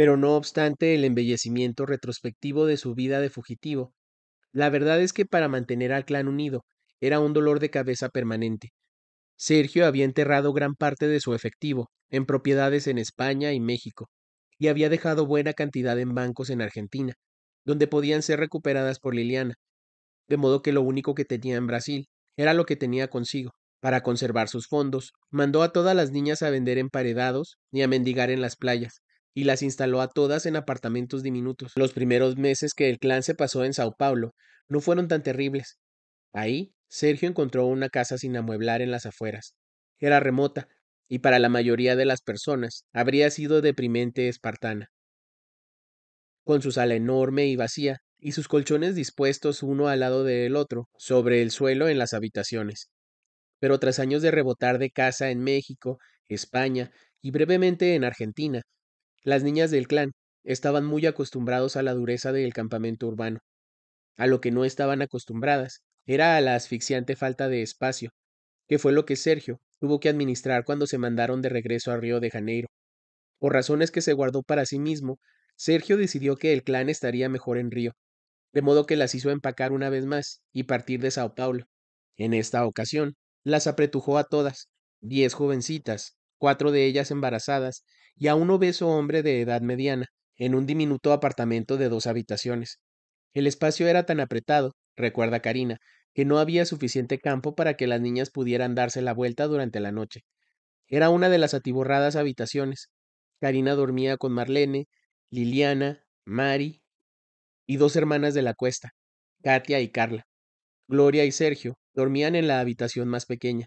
pero no obstante el embellecimiento retrospectivo de su vida de fugitivo. La verdad es que para mantener al clan unido era un dolor de cabeza permanente. Sergio había enterrado gran parte de su efectivo, en propiedades en España y México, y había dejado buena cantidad en bancos en Argentina, donde podían ser recuperadas por Liliana, de modo que lo único que tenía en Brasil era lo que tenía consigo. Para conservar sus fondos, mandó a todas las niñas a vender emparedados y a mendigar en las playas, y las instaló a todas en apartamentos diminutos. Los primeros meses que el clan se pasó en Sao Paulo no fueron tan terribles. Ahí, Sergio encontró una casa sin amueblar en las afueras. Era remota, y para la mayoría de las personas habría sido deprimente espartana. Con su sala enorme y vacía, y sus colchones dispuestos uno al lado del otro, sobre el suelo en las habitaciones. Pero tras años de rebotar de casa en México, España y brevemente en Argentina, las niñas del clan estaban muy acostumbrados a la dureza del campamento urbano. A lo que no estaban acostumbradas era a la asfixiante falta de espacio, que fue lo que Sergio tuvo que administrar cuando se mandaron de regreso a Río de Janeiro. Por razones que se guardó para sí mismo, Sergio decidió que el clan estaría mejor en Río, de modo que las hizo empacar una vez más y partir de Sao Paulo. En esta ocasión, las apretujó a todas, diez jovencitas, cuatro de ellas embarazadas y a un obeso hombre de edad mediana, en un diminuto apartamento de dos habitaciones. El espacio era tan apretado, recuerda Karina, que no había suficiente campo para que las niñas pudieran darse la vuelta durante la noche. Era una de las atiborradas habitaciones. Karina dormía con Marlene, Liliana, Mari y dos hermanas de la cuesta, Katia y Carla. Gloria y Sergio dormían en la habitación más pequeña.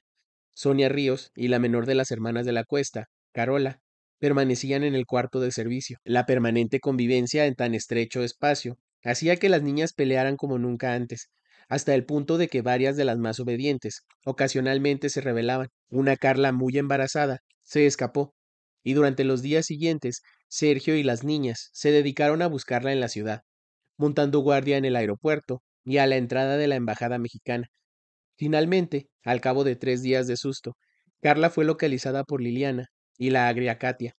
Sonia Ríos y la menor de las hermanas de la cuesta, Carola, permanecían en el cuarto de servicio. La permanente convivencia en tan estrecho espacio hacía que las niñas pelearan como nunca antes, hasta el punto de que varias de las más obedientes ocasionalmente se rebelaban. Una Carla muy embarazada se escapó, y durante los días siguientes Sergio y las niñas se dedicaron a buscarla en la ciudad, montando guardia en el aeropuerto y a la entrada de la embajada mexicana. Finalmente, al cabo de tres días de susto, Carla fue localizada por Liliana y la agria Katia.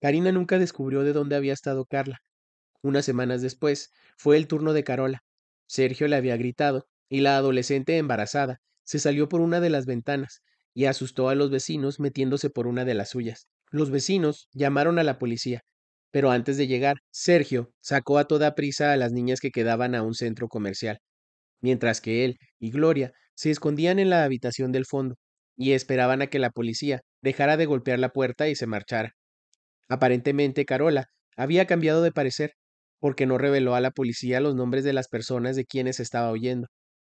Karina nunca descubrió de dónde había estado Carla. Unas semanas después fue el turno de Carola. Sergio le había gritado, y la adolescente embarazada se salió por una de las ventanas y asustó a los vecinos metiéndose por una de las suyas. Los vecinos llamaron a la policía, pero antes de llegar, Sergio sacó a toda prisa a las niñas que quedaban a un centro comercial, mientras que él y Gloria se escondían en la habitación del fondo y esperaban a que la policía dejara de golpear la puerta y se marchara. Aparentemente Carola había cambiado de parecer, porque no reveló a la policía los nombres de las personas de quienes estaba oyendo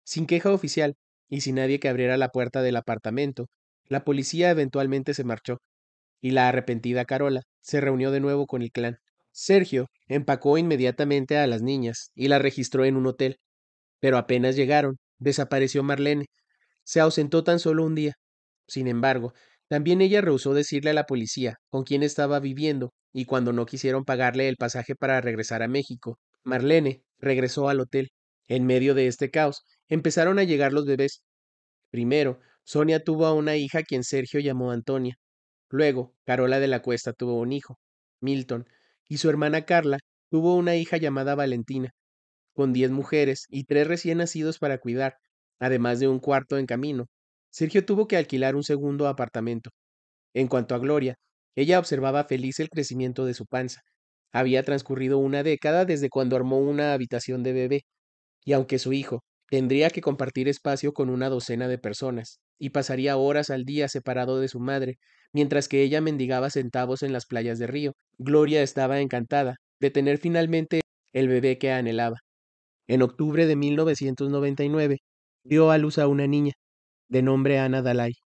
Sin queja oficial, y sin nadie que abriera la puerta del apartamento, la policía eventualmente se marchó, y la arrepentida Carola se reunió de nuevo con el clan. Sergio empacó inmediatamente a las niñas y las registró en un hotel, pero apenas llegaron, desapareció Marlene. Se ausentó tan solo un día. Sin embargo, también ella rehusó decirle a la policía con quién estaba viviendo y cuando no quisieron pagarle el pasaje para regresar a México, Marlene regresó al hotel. En medio de este caos, empezaron a llegar los bebés. Primero, Sonia tuvo a una hija quien Sergio llamó Antonia. Luego, Carola de la Cuesta tuvo un hijo, Milton, y su hermana Carla tuvo una hija llamada Valentina, con diez mujeres y tres recién nacidos para cuidar, además de un cuarto en camino, Sergio tuvo que alquilar un segundo apartamento. En cuanto a Gloria, ella observaba feliz el crecimiento de su panza. Había transcurrido una década desde cuando armó una habitación de bebé, y aunque su hijo tendría que compartir espacio con una docena de personas, y pasaría horas al día separado de su madre, mientras que ella mendigaba centavos en las playas de río, Gloria estaba encantada de tener finalmente el bebé que anhelaba. En octubre de 1999, dio a luz a una niña, de nombre Ana Dalai.